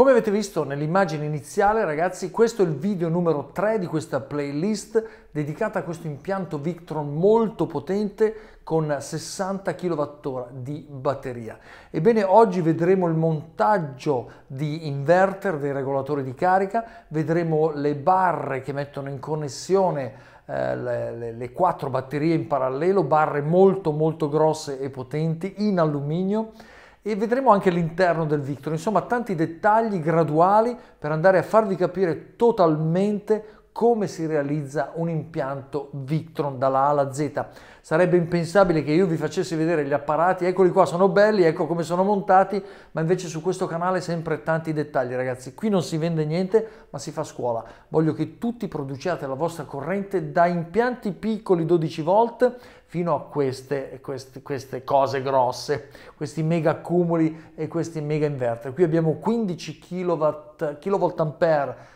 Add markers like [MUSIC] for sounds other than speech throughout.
Come avete visto nell'immagine iniziale ragazzi questo è il video numero 3 di questa playlist dedicata a questo impianto Victron molto potente con 60 kWh di batteria. Ebbene oggi vedremo il montaggio di inverter dei regolatori di carica, vedremo le barre che mettono in connessione eh, le, le, le, quattro batterie in parallelo, barre molto molto grosse e potenti in alluminio e vedremo anche l'interno del Victor, insomma tanti dettagli graduali per andare a farvi capire totalmente come si realizza un impianto Victron dalla A alla Z. Sarebbe impensabile che io vi facessi vedere gli apparati, eccoli qua, sono belli, ecco come sono montati, ma invece su questo canale sempre tanti dettagli ragazzi. Qui non si vende niente, ma si fa scuola. Voglio che tutti produciate la vostra corrente da impianti piccoli 12 volt fino a queste, queste, queste, cose grosse, questi mega accumuli e questi mega inverter. Qui abbiamo 15 kW, kV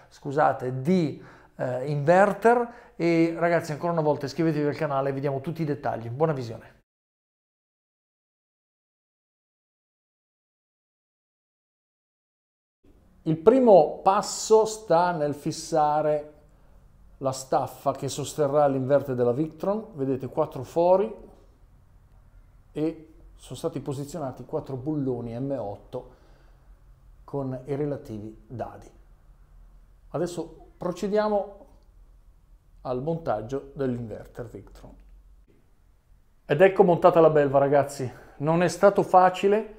scusate, di eh, inverter e ragazzi ancora una volta iscrivetevi al canale e vediamo tutti i dettagli. Buona visione. Il primo passo sta nel fissare la staffa che sosterrà l'inverter della Victron, vedete quattro fori e sono stati posizionati quattro bulloni M8 con i relativi dadi. Adesso Procediamo al montaggio dell'inverter Victron. Ed ecco montata la belva ragazzi, non è stato facile,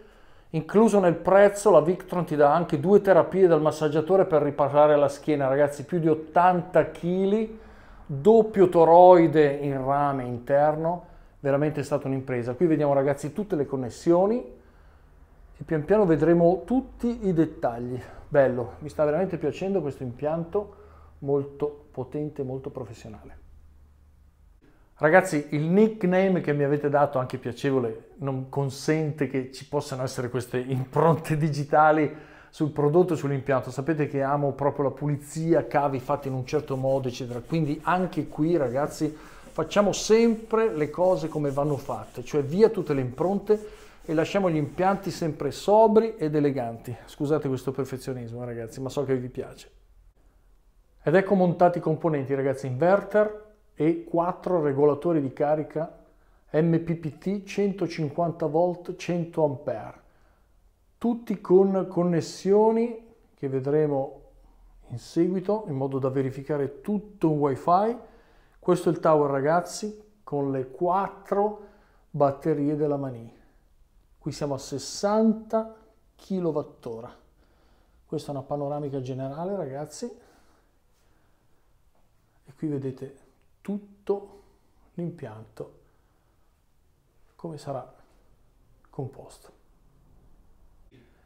incluso nel prezzo la Victron ti dà anche due terapie dal massaggiatore per riparare la schiena ragazzi, più di 80 kg, doppio toroide in rame interno, veramente è stata un'impresa. Qui vediamo ragazzi tutte le connessioni, e pian piano vedremo tutti i dettagli. Bello, mi sta veramente piacendo questo impianto molto potente, molto professionale. Ragazzi, il nickname che mi avete dato, anche piacevole, non consente che ci possano essere queste impronte [LAUGHS] digitali sul prodotto e sull'impianto. Sapete che amo proprio la pulizia, cavi fatti in un certo modo, eccetera. Quindi anche qui, ragazzi, facciamo sempre le cose come vanno fatte, cioè via tutte le impronte e lasciamo gli impianti sempre sobri ed eleganti. Scusate questo perfezionismo, ragazzi, ma so che vi piace. Ed ecco montati i componenti ragazzi, inverter e quattro regolatori di carica MPPT 150 volt 100 ampere, tutti con connessioni che vedremo in seguito in modo da verificare tutto un wifi. Questo è il tower ragazzi con le quattro batterie della Mani. Qui siamo a 60 kWh. Questa è una panoramica generale ragazzi qui vedete tutto l'impianto come sarà composto.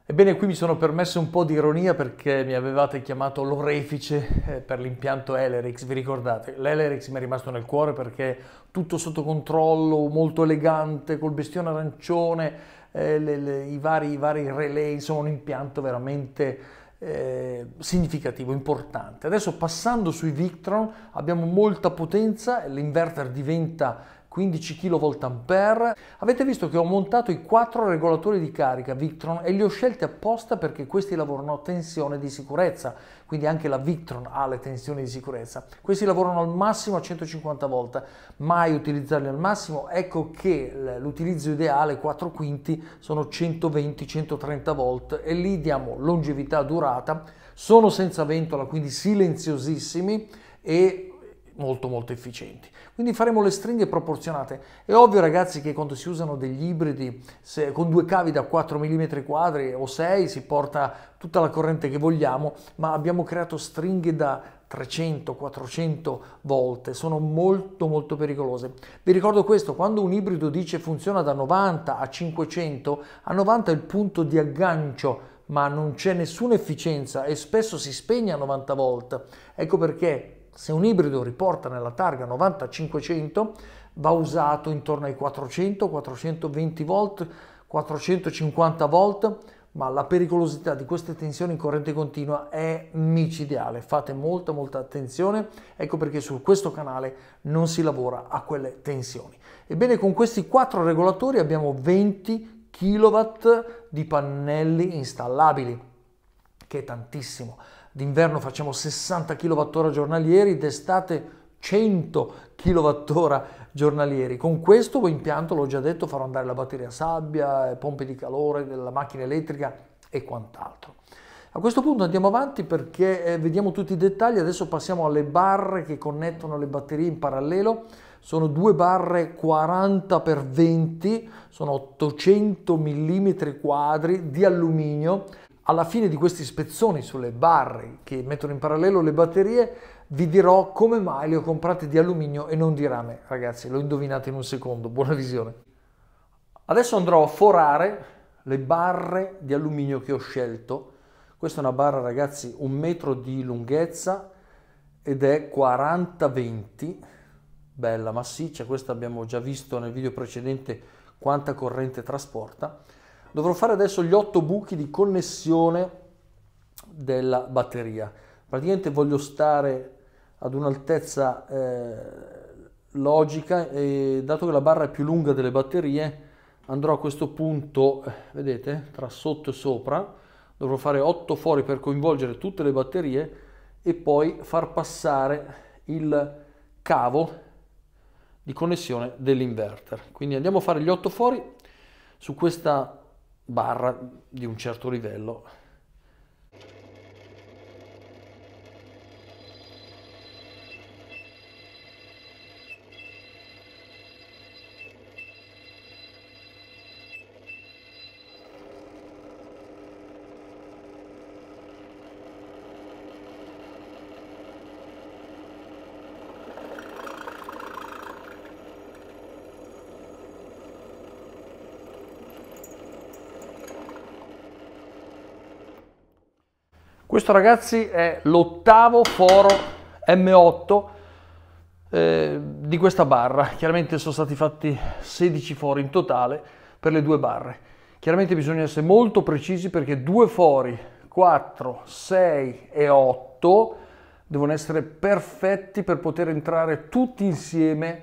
Ebbene, qui mi sono permesso un po' di ironia perché mi avevate chiamato l'orefice eh, per l'impianto Elerix, vi ricordate? L'Elerix mi è rimasto nel cuore perché tutto sotto controllo, molto elegante, col bestione arancione, eh, le, le, i, vari, i, vari, relay, insomma un impianto veramente eh, significativo, importante. Adesso passando sui Victron abbiamo molta potenza, l'inverter diventa 15 kV ampere. Avete visto che ho montato i quattro regolatori di carica Victron e li ho scelti apposta perché questi lavorano a tensione di sicurezza, quindi anche la Victron ha le tensioni di sicurezza. Questi lavorano al massimo a 150 volt, mai utilizzarli al massimo, ecco che l'utilizzo ideale 4 quinti sono 120-130 volt e lì diamo longevità, durata, sono senza ventola, quindi silenziosissimi e molto molto efficienti. Quindi faremo le stringhe proporzionate. È ovvio ragazzi che quando si usano degli ibridi se, con due cavi da 4 mm quadri o 6 si porta tutta la corrente che vogliamo, ma abbiamo creato stringhe da 300-400 volte, sono molto molto pericolose. Vi ricordo questo, quando un ibrido dice funziona da 90 a 500, a 90 è il punto di aggancio, ma non c'è nessuna efficienza e spesso si spegne a 90 volt. Ecco perché se un ibrido riporta nella targa 9500 va usato intorno ai 400-420 volt, 450 volt, ma la pericolosità di queste tensioni in corrente continua è micidiale, fate molta molta attenzione, ecco perché su questo canale non si lavora a quelle tensioni. Ebbene con questi quattro regolatori abbiamo 20 kW di pannelli installabili, che è tantissimo d'inverno facciamo 60 kWh giornalieri, d'estate 100 kWh giornalieri. Con questo impianto, l'ho già detto, farò andare la batteria a sabbia, eh, pompe di calore della macchina elettrica e quant'altro. A questo punto andiamo avanti perché eh, vediamo tutti i dettagli, adesso passiamo alle barre che connettono le batterie in parallelo, sono due barre 40x20, sono 800 mm quadri di alluminio, alla fine di questi spezzoni sulle barre che mettono in parallelo le batterie, vi dirò come mai le ho comprate di alluminio e non di rame. Ragazzi, lo indovinate in un secondo, buona visione. Adesso andrò a forare le barre di alluminio che ho scelto. Questa è una barra, ragazzi, un metro di lunghezza ed è 40-20, bella massiccia, questa abbiamo già visto nel video precedente quanta corrente trasporta Dovrò fare adesso gli 8 buchi di connessione della batteria. Praticamente voglio stare ad un'altezza eh, logica e dato che la barra è più lunga delle batterie andrò a questo punto, eh, vedete, tra sotto e sopra, dovrò fare 8 fori per coinvolgere tutte le batterie e poi far passare il cavo di connessione dell'inverter. Quindi andiamo a fare gli 8 fori su questa barra di un certo livello Questo ragazzi è l'ottavo foro M8 eh, di questa barra. Chiaramente sono stati fatti 16 fori in totale per le due barre. Chiaramente bisogna essere molto precisi perché due fori, 4, 6 e 8, devono essere perfetti per poter entrare tutti insieme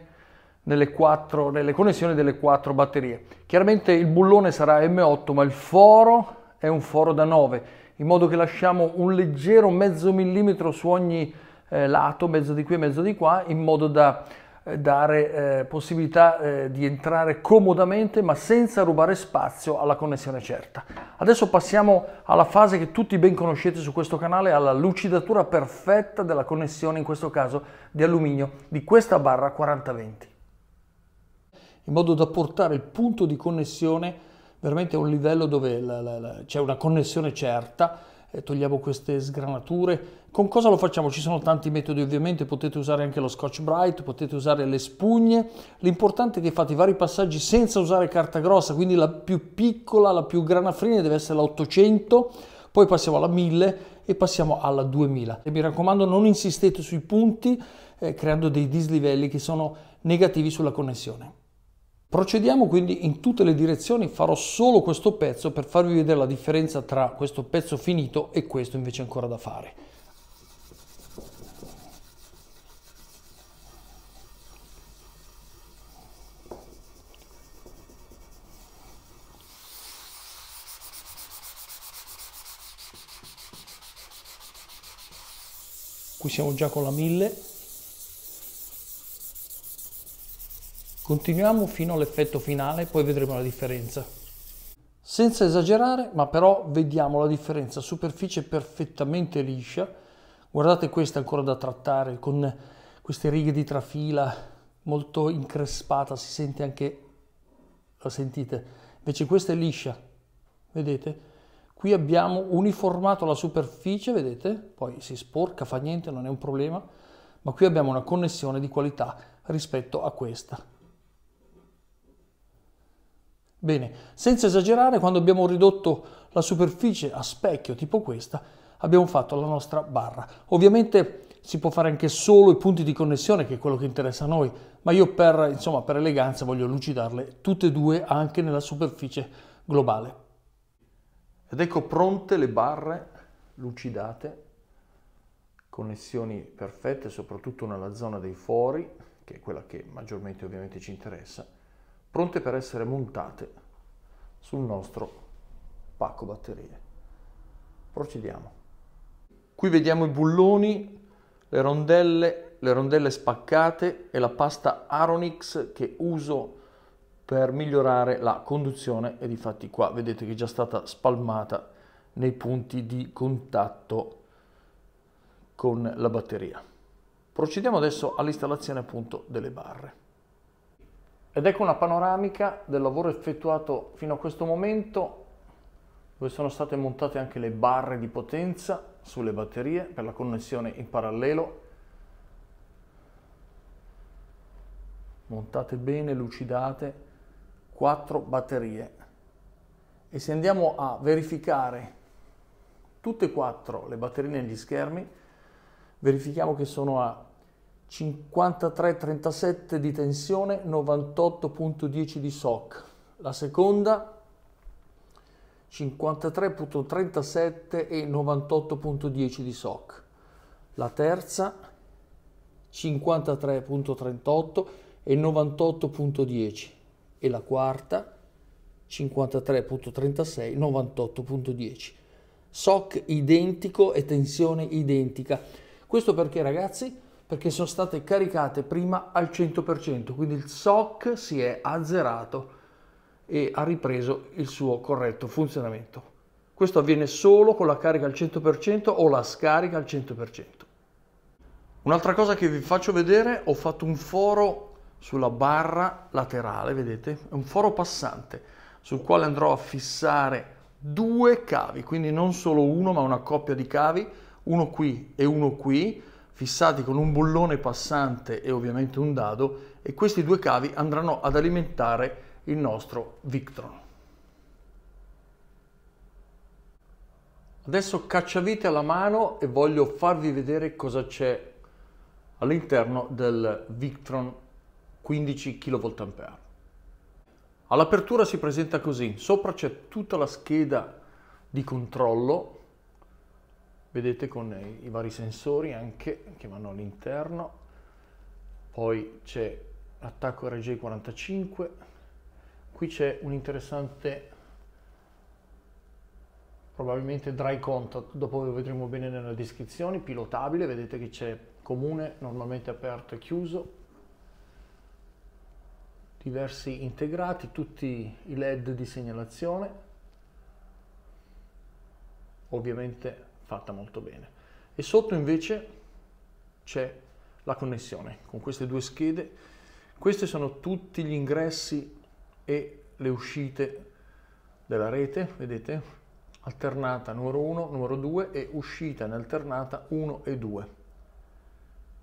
nelle, quattro, nelle connessioni delle quattro batterie. Chiaramente il bullone sarà M8, ma il foro è un foro da 9 in modo che lasciamo un leggero mezzo millimetro su ogni eh, lato, mezzo di qui e mezzo di qua, in modo da eh, dare eh, possibilità eh, di entrare comodamente ma senza rubare spazio alla connessione certa. Adesso passiamo alla fase che tutti ben conoscete su questo canale, alla lucidatura perfetta della connessione, in questo caso di alluminio, di questa barra 4020 in modo da portare il punto di connessione veramente a un livello dove la, la, la, c'è una connessione certa, eh, togliamo queste sgranature. Con cosa lo facciamo? Ci sono tanti metodi ovviamente, potete usare anche lo scotch bright, potete usare le spugne, l'importante è che fate i vari passaggi senza usare carta grossa, quindi la più piccola, la più granafrina deve essere la 800, poi passiamo alla 1000 e passiamo alla 2000. E mi raccomando non insistete sui punti eh, creando dei dislivelli che sono negativi sulla connessione. Procediamo quindi in tutte le direzioni, farò solo questo pezzo per farvi vedere la differenza tra questo pezzo finito e questo invece ancora da fare. Qui siamo già con la 1000 Continuiamo fino all'effetto finale poi vedremo la differenza. Senza esagerare, ma però vediamo la differenza. Superficie perfettamente liscia. Guardate questa ancora da trattare con queste righe di trafila molto increspata, si sente anche la sentite. Invece questa è liscia. Vedete? Qui abbiamo uniformato la superficie, vedete? Poi si sporca, fa niente, non è un problema, ma qui abbiamo una connessione di qualità rispetto a questa. Bene, senza esagerare, quando abbiamo ridotto la superficie a specchio tipo questa, abbiamo fatto la nostra barra. Ovviamente si può fare anche solo i punti di connessione, che è quello che interessa a noi, ma io per, insomma, per eleganza voglio lucidarle tutte e due anche nella superficie globale. Ed ecco pronte le barre lucidate, connessioni perfette, soprattutto nella zona dei fori, che è quella che maggiormente ovviamente ci interessa, pronte per essere montate sul nostro pacco batterie. Procediamo. Qui vediamo i bulloni, le rondelle, le rondelle spaccate e la pasta Aronix che uso per migliorare la conduzione e difatti qua vedete che è già stata spalmata nei punti di contatto con la batteria. Procediamo adesso all'installazione appunto delle barre. Ed ecco una panoramica del lavoro effettuato fino a questo momento dove sono state montate anche le barre di potenza sulle batterie per la connessione in parallelo. Montate bene, lucidate, quattro batterie. E se andiamo a verificare tutte e quattro le batterie negli schermi, verifichiamo che sono a 53,37 di tensione, 98,10 di SOC. La seconda 53.37 e 98.10 di SOC. La terza 53.38 e 98.10 e la quarta 53.36 98.10. SOC identico e tensione identica. Questo perché ragazzi perché sono state caricate prima al 100%, quindi il SOC si è azzerato e ha ripreso il suo corretto funzionamento. Questo avviene solo con la carica al 100% o la scarica al 100%. Un'altra cosa che vi faccio vedere, ho fatto un foro sulla barra laterale, vedete? È un foro passante sul quale andrò a fissare due cavi, quindi non solo uno ma una coppia di cavi, uno qui e uno qui, fissati con un bullone passante e ovviamente un dado e questi due cavi andranno ad alimentare il nostro Victron. Adesso cacciavite alla mano e voglio farvi vedere cosa c'è all'interno del Victron 15 kVA. All'apertura si presenta così, sopra c'è tutta la scheda di controllo vedete con i vari sensori anche che vanno all'interno poi c'è l'attacco RJ45 qui c'è un interessante probabilmente dry contact dopo lo vedremo bene nella descrizione pilotabile vedete che c'è comune normalmente aperto e chiuso diversi integrati tutti i led di segnalazione ovviamente fatta molto bene. E sotto invece c'è la connessione con queste due schede. Questi sono tutti gli ingressi e le uscite della rete, vedete? Alternata numero 1, numero 2 e uscita in alternata 1 e 2.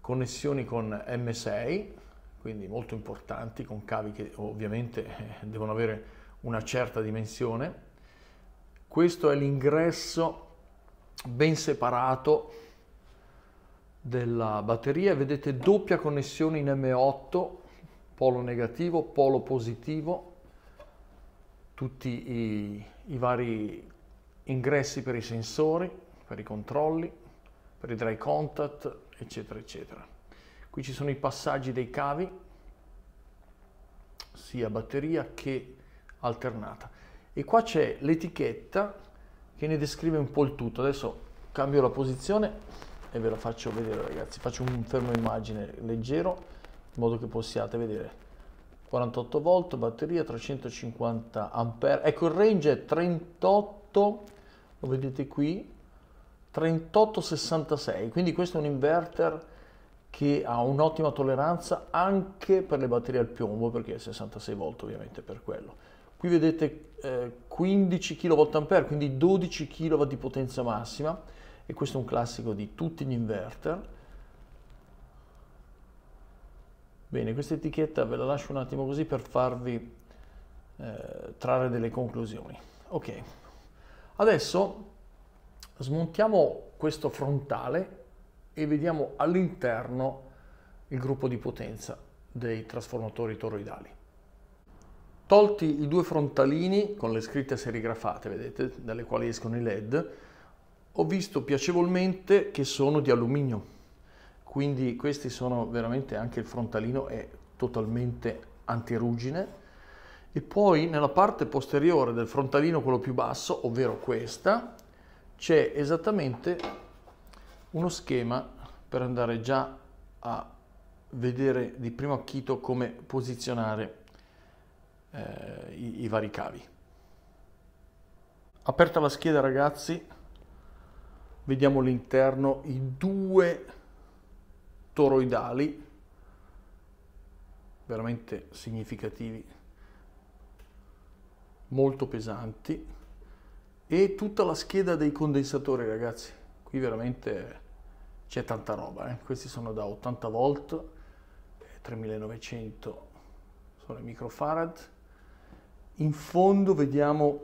Connessioni con M6, quindi molto importanti, con cavi che ovviamente eh, devono avere una certa dimensione. Questo è l'ingresso ben separato della batteria vedete doppia connessione in M8 polo negativo polo positivo tutti i, i vari ingressi per i sensori per i controlli per i dry contact eccetera eccetera qui ci sono i passaggi dei cavi sia batteria che alternata e qua c'è l'etichetta che ne descrive un po' il tutto. Adesso cambio la posizione e ve la faccio vedere ragazzi, faccio un fermo immagine leggero in modo che possiate vedere. 48 volt, batteria 350 ampere, ecco il range è 38, lo vedete qui, 3866, quindi questo è un inverter che ha un'ottima tolleranza anche per le batterie al piombo, perché è 66 volt ovviamente per quello. Qui vedete eh, 15 kVA, quindi 12 kW di potenza massima e questo è un classico di tutti gli inverter. Bene, questa etichetta ve la lascio un attimo così per farvi eh, trarre delle conclusioni. Ok, adesso smontiamo questo frontale e vediamo all'interno il gruppo di potenza dei trasformatori toroidali. Tolti i due frontalini con le scritte serigrafate, vedete, dalle quali escono i LED, ho visto piacevolmente che sono di alluminio. Quindi questi sono veramente anche il frontalino è totalmente antirugine e poi nella parte posteriore del frontalino quello più basso ovvero questa c'è esattamente uno schema per andare già a vedere di primo acchito come posizionare eh, i, i vari cavi. Aperta la scheda ragazzi, vediamo l'interno, i due toroidali, veramente significativi, molto pesanti, e tutta la scheda dei condensatori ragazzi, qui veramente c'è tanta roba, eh? questi sono da 80 volt, 3900 eh, sono i microfarad, in fondo vediamo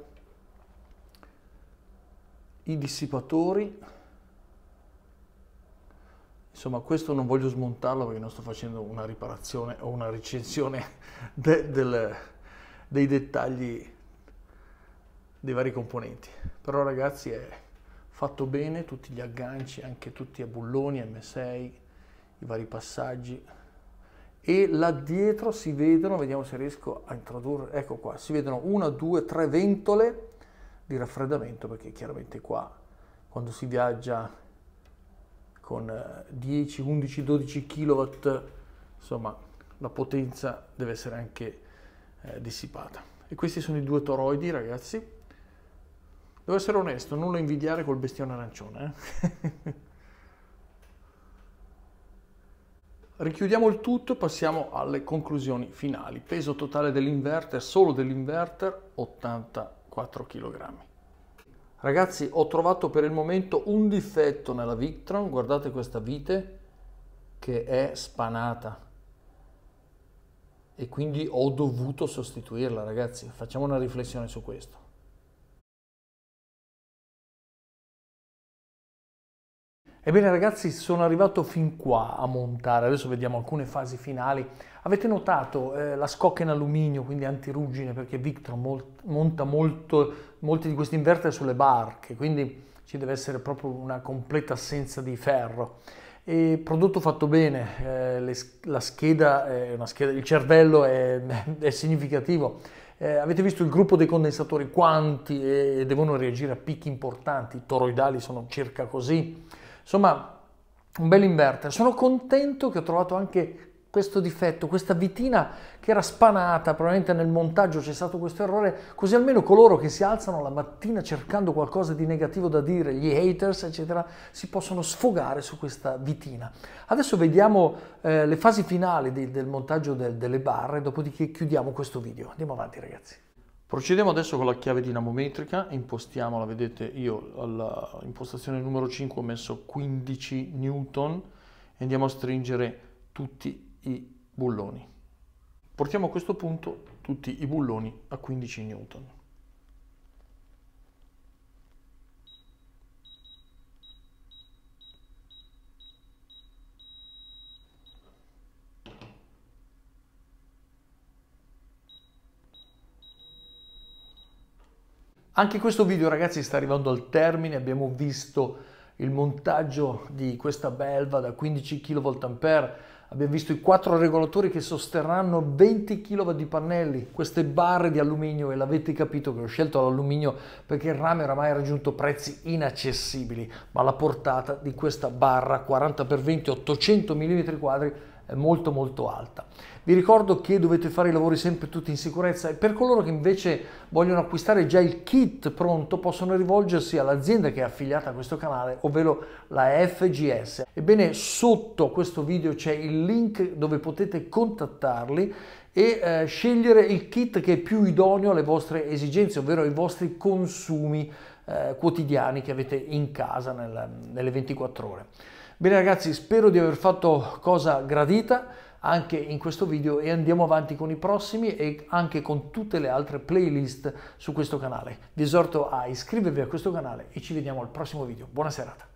i dissipatori. Insomma, questo non voglio smontarlo perché non sto facendo una riparazione o una recensione [LAUGHS] de, del, dei dettagli dei vari componenti. Però ragazzi è fatto bene, tutti gli agganci, anche tutti a bulloni, M6, i vari passaggi e là dietro si vedono, vediamo se riesco a introdurre, ecco qua, si vedono una, due, tre ventole di raffreddamento perché chiaramente qua quando si viaggia con 10, 11, 12 kW, insomma la potenza deve essere anche eh, dissipata. E questi sono i due toroidi ragazzi. Devo essere onesto, non lo invidiare col bestione arancione. Eh? [LAUGHS] Richiudiamo il tutto e passiamo alle conclusioni finali. Peso totale dell'inverter, solo dell'inverter, 84 kg. Ragazzi, ho trovato per il momento un difetto nella Victron, guardate questa vite che è spanata e quindi ho dovuto sostituirla, ragazzi. Facciamo una riflessione su questo. Ebbene ragazzi, sono arrivato fin qua a montare, adesso vediamo alcune fasi finali. Avete notato eh, la scocca in alluminio, quindi antiruggine, perché Victor molt monta molto, molti di questi inverter sulle barche, quindi ci deve essere proprio una completa assenza di ferro. E prodotto fatto bene, eh, le, la scheda, è eh, una scheda, il cervello è, [LAUGHS] è significativo. Eh, avete visto il gruppo dei condensatori, quanti, e devono reagire a picchi importanti, i toroidali sono circa così Insomma, un bel inverter. Sono contento che ho trovato anche questo difetto, questa vitina che era spanata, probabilmente nel montaggio c'è stato questo errore, così almeno coloro che si alzano la mattina cercando qualcosa di negativo da dire, gli haters, eccetera, si possono sfogare su questa vitina. Adesso vediamo eh, le fasi finali di, del montaggio del, delle barre, dopodiché chiudiamo questo video. Andiamo avanti ragazzi. Procediamo adesso con la chiave dinamometrica, impostiamola, vedete io all'impostazione numero 5 ho messo 15 newton e andiamo a stringere tutti i bulloni. Portiamo a questo punto tutti i bulloni a 15 newton. Anche questo video ragazzi sta arrivando al termine, abbiamo visto il montaggio di questa belva da 15 kVA, abbiamo visto i quattro regolatori che sosterranno 20 kW di pannelli, queste barre di alluminio e l'avete capito che ho scelto l'alluminio perché il rame oramai ha raggiunto prezzi inaccessibili, ma la portata di questa barra 40x20 800 mm2 molto molto alta. Vi ricordo che dovete fare i lavori sempre tutti in sicurezza e per coloro che invece vogliono acquistare già il kit pronto possono rivolgersi all'azienda che è affiliata a questo canale, ovvero la FGS. Ebbene, sotto questo video c'è il link dove potete contattarli e eh, scegliere il kit che è più idoneo alle vostre esigenze, ovvero ai vostri consumi eh, quotidiani che avete in casa nel, nelle 24 ore. Bene ragazzi, spero di aver fatto cosa gradita anche in questo video e andiamo avanti con i prossimi e anche con tutte le altre playlist su questo canale. Vi esorto a iscrivervi a questo canale e ci vediamo al prossimo video. Buona serata.